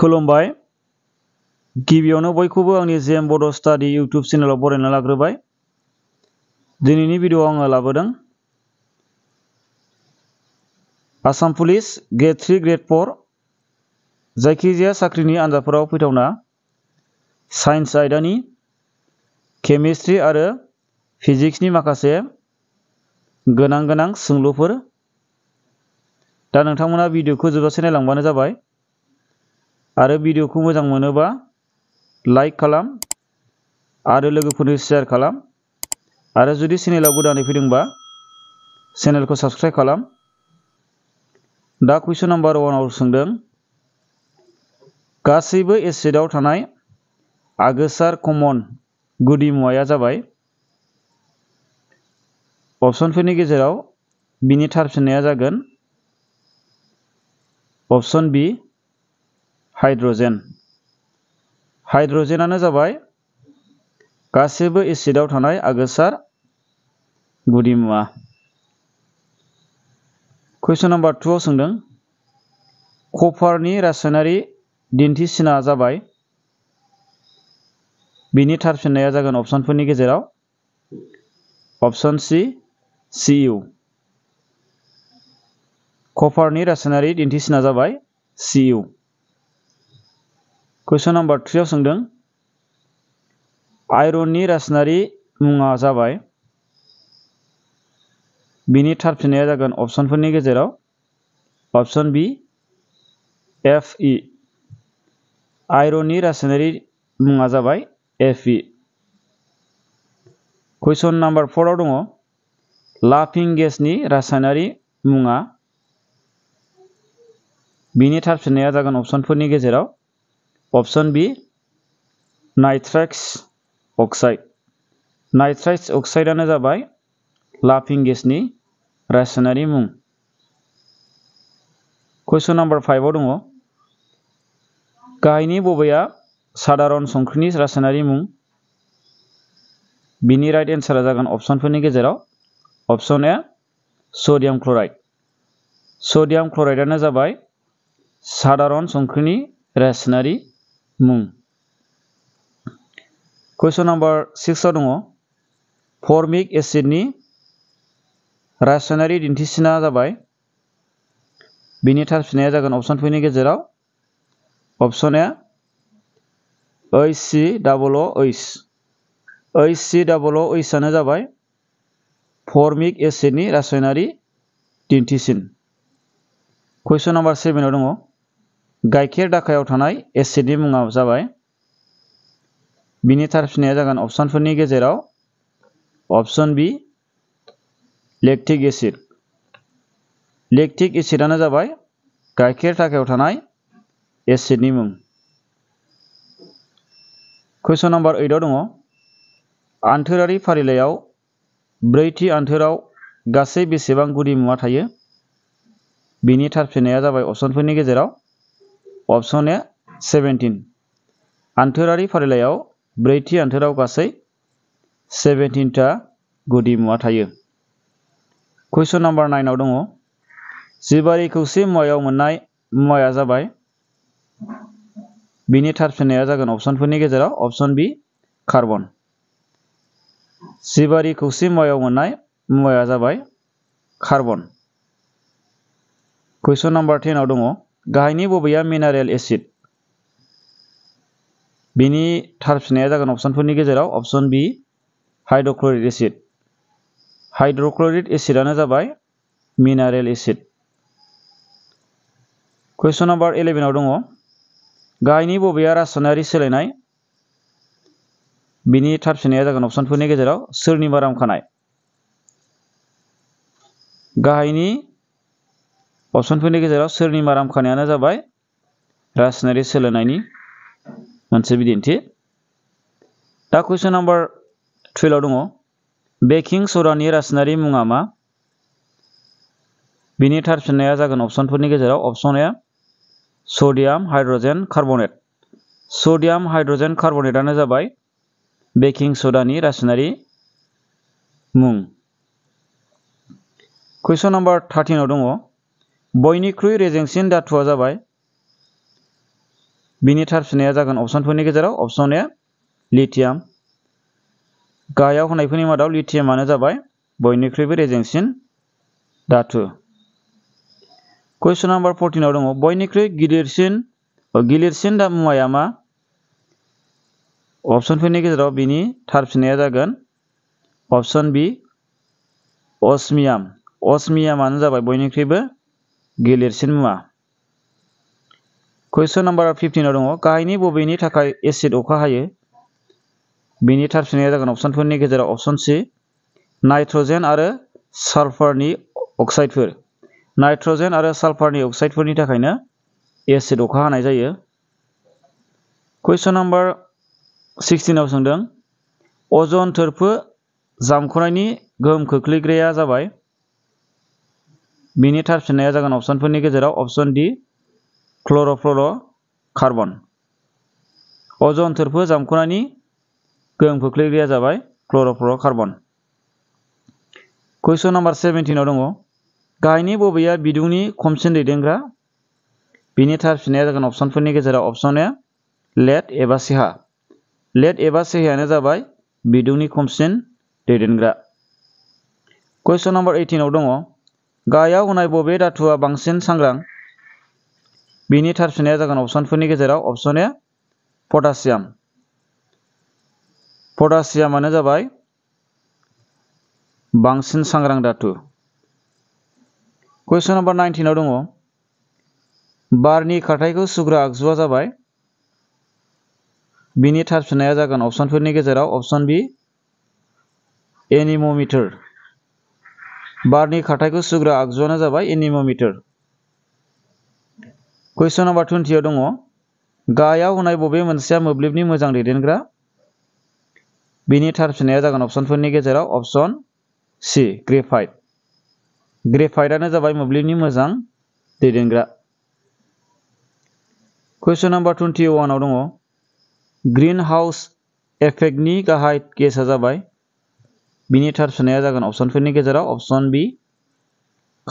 खुलुमबाय गिबियावनो बयखौबो आंनि जेएम बड' स्टाडि इउटुब चेनेलाव बरायना लाग्रोबाय दिनैनि भिडिअ आङो लाबोदों Assam police grade three grade for जायखिजाया साख्रिनि आन्जादफोराव फैथावना साइन्स आयदानि केमिस्ट्रि आरो फिजिक्सनि माखासे गोनां गोनां सोंलुफोर दा नोंथांमोना भिडिअखौ जोबजासे नायलांबानो जाबाय आरो को मोजां मोनोबा लाइक खालाम आरो लोगोफोरनो शेयार खालाम आरो जुदि चेनेलाव गोदानै फैदोंबा चेनेलखौ साबस्क्राइब खालाम दा कुइसन नाम्बार वानाव सोंदों गासैबो एसिडआव थानाय आगोसार कमन गुदि मुवाया जाबाय अपसनफोरनि गेजेराव बिनि थार फिननाया जागोन अपसन हाइड्रजेन हाइड्रजेनानो जाबाय गासैबो एसिडाव थानाय आगोसार गुदिमुवा कुइसन नाम्बार टुआव सोंदों कपारनि रासायनारि दिन्थिसिना जाबाय बिनि थारफिननाया जागोन अपसनफोरनि गेजेराव अपसन सि सिइउ कपारनि रासायनारि दिन्थिसिना जाबाय सिइउ कुइसन नाम्बार थ्रिआव सोंदों आइरननि रासायनारि मुङा जाबाय बिनि थार फिननाया जागोन अपसनफोरनि गेजेराव अपसन बि एफ इ आइरननि रासायनारि मुङा जाबाय एफ इ कुइसन नाम्बार फराव दङ लाफिं गेसनि रासायनारि मुङा बिनि थार फिननाया जागोन अपसनफोरनि गेजेराव option B nitrous oxide nitrous अक्साइडआनो जाबाय लाफिं गेसनि रासायनारि मुं कुइसन नाम्बार फाइभआव दङ गाहायनि बबेया साधारन संख्रिनि रासायनारि मुं बिनि राइट एन्सारा जागोन अपसनफोरनि गेजेराव option A sodium chloride sodium क्लराइडआनो जाबाय साधारन संख्रिनि रासायनारि मुं क्वेश्चन नंबर सिक्स दङ फर्मिक एसिडनि रासायनारि दिन्थिसिना जाबाय बेनि थारफिननाया जागोन अपशनफोरनि गेजेराव अपशन ए ऐस सि डाबल ओ ऐस ऐस सि डाबल ओ ऐसआनो जाबाय फर्मिक एसिडनि रासायनारि दिन्थिसिन क्वेश्चन नम्बर सेभेनाव दङ गाइखेर दाखायाव थानाय एसिडनि मुङा जाबाय बिनि थारफिननाया जागोन अपसनफोरनि गेजेराव option B lactic acid lactic एसिडानो जाबाय गाइखेर थाखायाव थानाय एसिडनि मुं कुइसन नाम्बार ओइटआव दङ आन्थोरारि फारिलाइयाव ब्रैथि आन्थोराव गासै बेसेबां गुदि मुवा थायो बिनि थारफिननाया जाबाय अपसनफोरनि गेजेराव अपशन ए सेवेंटीन आंथरारी फारलाइयाव ब्रैथी आंथराव गई सेवेंटीन टा गुदी मुआ थे क्वेश्चन नम्बर नाइनाव दङ जिबारी खौसे मुवायाव मोननाय मुवाया जाबाय बिनि थारफिननाया जागोन अपशनफोरनि गेजेराव अपशन बि कार्बन जिबारी खौसे मुवायाव मोननाय मुवाया जाबाय कार्बन क्वेश्चन नम्बर टेनाव दङ गाहायनि बबेया मिनारेल एसिड बेनि थार फिननाया जागोन अपशनफोरनि गेजेराव option B hydrochloric acid hydrochloric एसिडआनो जाबाय मिनारेल एसिड क्वेश्चन नम्बर इलेभेनाव दङ गाहायनि बबेया रासायनारि सोलायनाय बेनि थार फिननाया जागोन अपशनफोरनि गेजेराव सोरनि बारामखानाय गाहायनि अपसनफोरनि गेजेराव सोरनि माराम खानायानो जाबाय रासायनारि सोलायनायनि मोनसे बिदिन्थि दा कुइसन नाम्बार टुवेल्भआव दङ बेकिं सदानि रासायनारि मुङा मा बिनि थारफिननाया जागोन अपसनफोरनि गेजेराव option A sodium hydrogen carbonate sodium hydrogen कार्बनेटआनो जाबाय बेकिं सदानि रासायनारि मुं कुइसन नाम्बार थार्टिनाव दङ बयनिख्रुइ रेजेंसिन धातुआ जाबाय बिनि थारफिननाया जागोन अपसनफोरनि गेजेराव अपसन ए लिथियाम गाहायाव होनायफोरनि मादाव लिथियामानो जाबाय बयनिख्रुइबो रेजेंसिन धातु कुइसन नम्बर फर्टिनाव दङ बयनिख्रुइ गिदिरसिन गिलिरसिन दा मुवाया मा अपसनफोरनि गेजेराव बिनि थारफिननाया जागोन अपसन बि असमियाम असमियामानो जाबाय बयनिख्रुइबो गिलिरसिन मुवा कुइसन नाम्बार फिफ्टिनाव दङ गाहायनि बबेनि थाखाय एसिड अखा हायो बेनि थार फिननाया जागोन अपसनफोरनि गेजेराव अपसन सि नाइट्रजेन आरो सालफारनि अक्साइडफोर नाइट्रजेन आरो सालफारनि अक्साइडफोरनि थाखायनो एसिड अखा हानाय जायो कुइसन नाम्बार सिक्सटिनाव सोंदों अजन थोरफो जामख'नायनि गोहोम खोख्लैग्राया जाबाय बिनि थाब सिननाया जागोन अप्सनफोरनि गेजेराव अप्सन डि क्लोरोफ्लोरो कार्बन अजन थोरफो जामखुनायनि गोहोम खोख्लैग्राया जाबाय क्लोरोफ्लोरो कार्बन कुइसन नम्बर सेभेन्टिनाव दङ गाहायनि बबेया बिदुंनि खमसिन दैदेनग्रा बिनि थाब सिननाया जागोन अप्सनफोरनि गेजेराव अप्सन ए लेट एबा सेहा लेट एबा सेहायानो जाबाय बिदुंनि खमसिन दैदेनग्रा कुइसन नम्बर एइटिनाव दङ गायाव होनाय बबे धातुआ बांसिन सांग्रां बिनि थारफिनाया जागोन अपसनफोरनि गेजेराव अपसन ए पटासियाम पटासियामानो जाबाय बांसिन सांग्रां धातु कुइसन नाम्बार नाइनटिनाव दङ बारनि खारथायखौ सुग्रा आगजुआ जाबाय बिनि थारफिनाया जागोन अपसनफोरनि गेजेराव अपसन बि एनिम'मिटार बारनि खाथायखौ सुग्रा आगजुआनो जाबाय एनिम'मिटार कुइसन नाम्बार टुवेन्टियाव दङ गाहायाव होनाय बबे मोनसेया मोब्लिबनि मोजां दैदेनग्रा बिनि थारफिननाया जागोन अप्सनफोरनि गेजेराव अप्सन सि ग्रेफाइट ग्रेफाइटआनो जाबाय मोब्लिबनि मोजां दैदेनग्रा कुइसन नाम्बार टुवेन्टि वानआव दङ ग्रिन हाउस एफेक्टनि गाहाय गेसआ जाबाय बिनि थार सोनाया जागोन अपसनफोरनि गेजेराव option B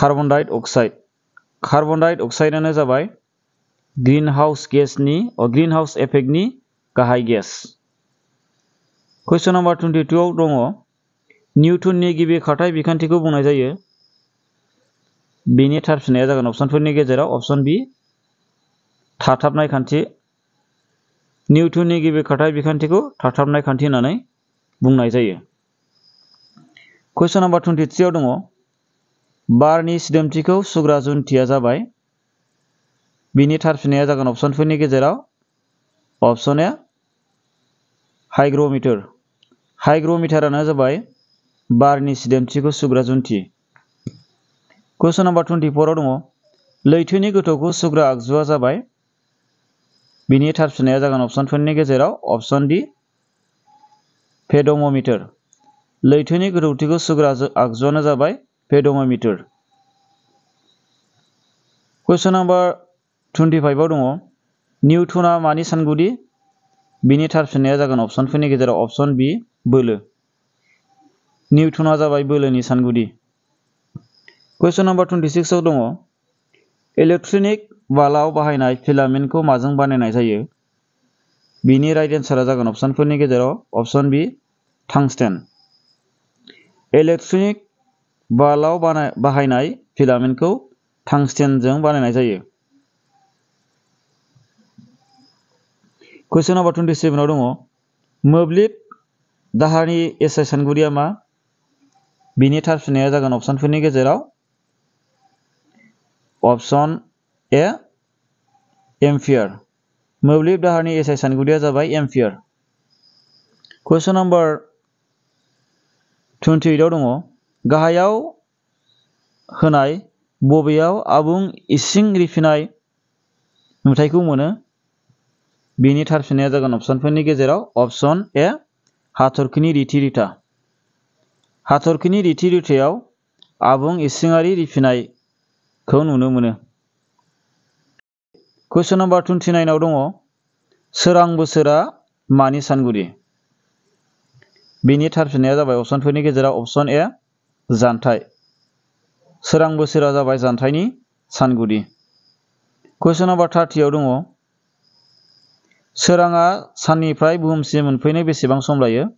carbon dioxide carbon डाइ अक्साइडआनो जाबाय ग्रीन हाउस गेसनि ग्रीन हाउस एफेक्टनि गाहाय गेस कुइसन नाम्बार टुवेन्टि टुआव दङ निउटननि गिबि खारथाय बिखान्थिखौ बुंनाय जायो बेनि थार फिनाया जागोन अपसनफोरनि गेजेराव अपसन बि थाथाबनाय खान्थि निउटननि गिबि खारथाय बिखान्थिखौ थाथाबनाय खान्थि होननानै बुंनाय जायो कुइसन नाम्बार टुवेन्टि थ्रिआव दङ बारनि सिदोमथिखौ सुग्रा जुन्थिया जाबाय बिनि थारफिननाया जागोन अप्सनफोरनि गेजेराव अप्सन ए हाइग्र'मिटार हाइग्र'मिटारानो जाबाय बारनि सिदोमथिखौ सुग्रा जुन्थि कुइसन नाम्बार टुवेन्टिफराव दङ लैथोनि गोथौखौ सुग्रा आगजुआ जाबाय बिनि थारफिननाया जागोन अप्सनफोरनि गेजेराव अप्सन डि पेड'म'मिटार लैथोनि गोथौथिखौ सुग्रा आगजुआनो जाबाय पेड'मिटार कुइसन नाम्बार टुइन्टिफाइभआव दङ निउटना मानि सानगुदि बिनि थार फिननाया जागोन अपसनफोरनि गेजेराव अपसन बि बोलो निउटना जाबाय बोलोनि सानगुदि कुइसन नाम्बार टुइन्टि सिक्सआव दङ इलेक्ट्रनिक बाल्बआव बाहायनाय फिलामेन्टखौ माजों बानायनाय जायो बिनि राइट एन्सारा जागोन अपसनफोरनि गेजेराव अपसन बि थांस्टेन इलेक्ट्रनिक बाल्बाव बानाय बाहायनाय फिलामेन्टखौ टांस्टेनजों बानायनाय जायो कुइसन नाम्बार टुइन्टि सेभेनाव दङ मोब्लिब दाहारनि एसआइ सानगुरिया मा बिनि थारफिननाया जागोन अपसनफोरनि गेजेराव अपसन ए एम्पियर मोब्लिब दाहारनि एसआइ सानगुरिया जाबाय एम्पियर कुइसन नाम्बार टुइन्टि ओइटआव दङ गाहायाव होनाय बबेयाव आबुं इसिं रिफिनाय नुथायखौ मोनो बेनि थारफिननाया जागोन अप्सनफोरनि गेजेराव अप्सन ए हाथरखिनि रिथि रिथा हाथरखिनि रिथि रिथायाव आबुं इसिङारि रिफिनायखौ नुनो मोनो कुइसन नाम्बार टुइन्टि नाइनआव दङ सोरां बोसोरा मानि सानगुदि बिनि थारफिननाया जाबाय अपसनफोरनि गेजेराव अपसन ए जानथाय सोरां बोसोरा जाबाय जानथायनि सानगुदि कुइसन नाम्बार थार्टियाव दङ सोराङा साननिफ्राय बुहुमसिम मोनफैनो बेसेबां सम लायो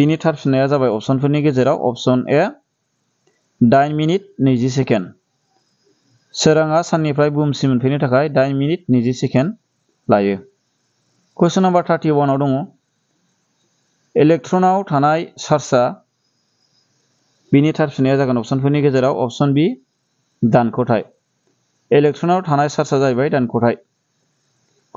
बिनि थारफिननाया जाबाय अपसनफोरनि गेजेराव अपसन ए दाइन मिनिट नैजि सेकेन्ड सोराङा साननिफ्राय बुहुमसिम मोनफैनो थाखाय दाइन मिनिट नैजि सेकेन्ड लायो कुइसन नाम्बार थार्टि वानाव दङ इलेक्ट्रनाव थानाय चार्जआ बिनि थारफिननाया जागोन अपसनफोरनि गेजेराव अपसन बि दानख'थाय इलेक्ट्रनाव थानाय चार्जआ जाहैबाय दानख'थाय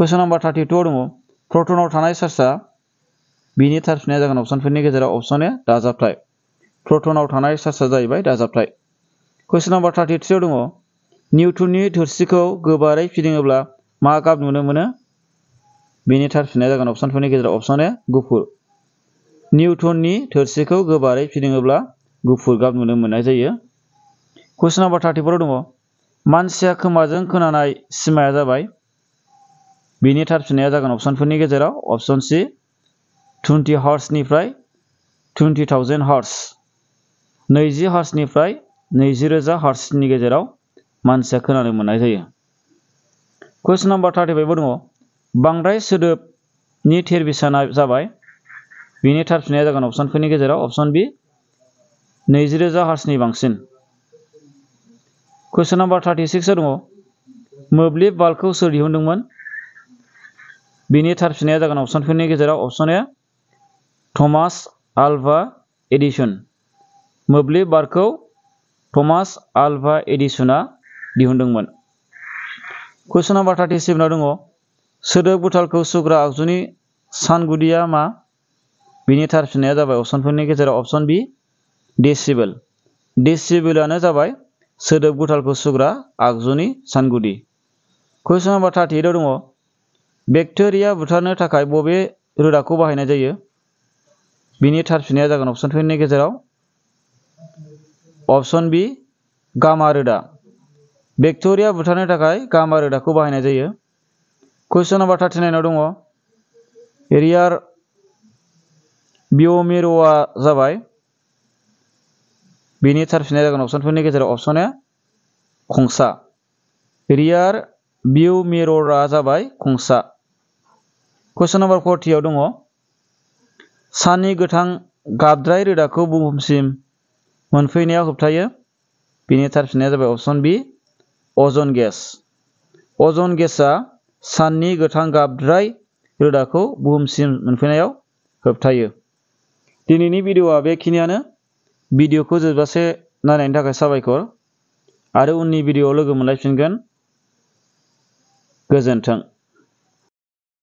कुइसन नाम्बार थार्टिटुआव दङ प्रटनाव थानाय चार्जआ बिनि थारफिननाया जागोन अपसनफोरनि गेजेराव अपसन ए दाजाबथाय प्रटनाव थानाय चार्जआ जाहैबाय दाजाबथाय कुइसन नाम्बार थार्टिथ्रिआव दङ निउटननि थोरसिखौ गोबारै फिदिङोब्ला मा गाब नुनो मोनो बेनि थारफिननाया जागोन अपसनफोरनि गेजेराव अपसन ए गुफुर निउटननि थोरसिखौ गोबारै फिदिङोब्ला गुफुर गाब नुनो मोननाय जायो कुइसन नाम्बार थार्टिफोराव दङ मानसिया खोमाजों खोनानाय सिमाया जाबाय बिनि थारफिननाया जागोन अपसनफोरनि गेजेराव अपसन सि टुवेन्टि हार्सनिफ्राय टुवेन्टि थावजेन्ड हार्स नैजि हार्सनिफ्राय नैजिरोजा हार्सनि गेजेराव मानसिया खोनानो मोननाय जायो कुइसन नाम्बार थार्टिफाइभआव दङ बांद्राय सोदोबनि थेर बिसाना जाबाय बेनि थार फिननाया जागोन अपसनफोरनि गेजेराव अपसन बि नैजिरोजा हार्सनि बांसिन कुइसन नाम्बार थार्टि सिक्सआव दङ मोब्लिब बाल्बखौ सोर दिहुनदोंमोन बेनि थार फिननाया जागोन अपसनफोरनि गेजेराव option A Thomas Alva Edison मोब्लिब बाल्बखौ थमास आल्भा एडिसना दिहुनदोंमोन कुइसन नाम्बार थार्टि सेभेनाव दङ सोदोब गुथालखौ सुग्रा आगजुनि सानगुदिया मा बिनि थार फिननाया जाबाय अपसनफोरनि गेजेराव अपसन बि डेसिबेल डेसिबेलानो जाबाय सोदोब गुथालखौ सुग्रा आगजुनि सानगुदि कुइसन नाम्बार थार्टि एइटआव दङ बेक्टेरिया बुथारनो थाखाय बबे रोदाखौ बाहायनाय जायो बिनि थार फिननाया जागोन अपसनफोरनि गेजेराव अपसन बि गामा रोदा बेक्टेरिया बुथारनो थाखाय गामा रोदाखौ बाहायनाय जायो कुइसन नाम्बार थार्टिनाइनआव दङ रियार बिय'मेरुआ जाबाय बेनि थारफिननाय जागोन अपसनफोरनि गेजेराव अपसना खंसा रियार जाबाय क्वेश्चन नम्बर फर्टियाव दङ साननि गोथां गाबद्राय रोदाखौ बुहुमसिम मोनफैनायाव होबथायो बिनि थारफिननाया जाबाय अप्सन बि अजन गेस अजन गेसआ साननि गोथां गाबद्राय रोदाखौ बुहुमसिम मोनफैनायाव होबथायो दिनैनि भिडिअआ बेखिनियानो भिडिअखौ जोबजासे नायनायनि थाखाय साबायखर आरो उननि भिडिअआव लोगो मोनलायफिनगोन गोजोन्थों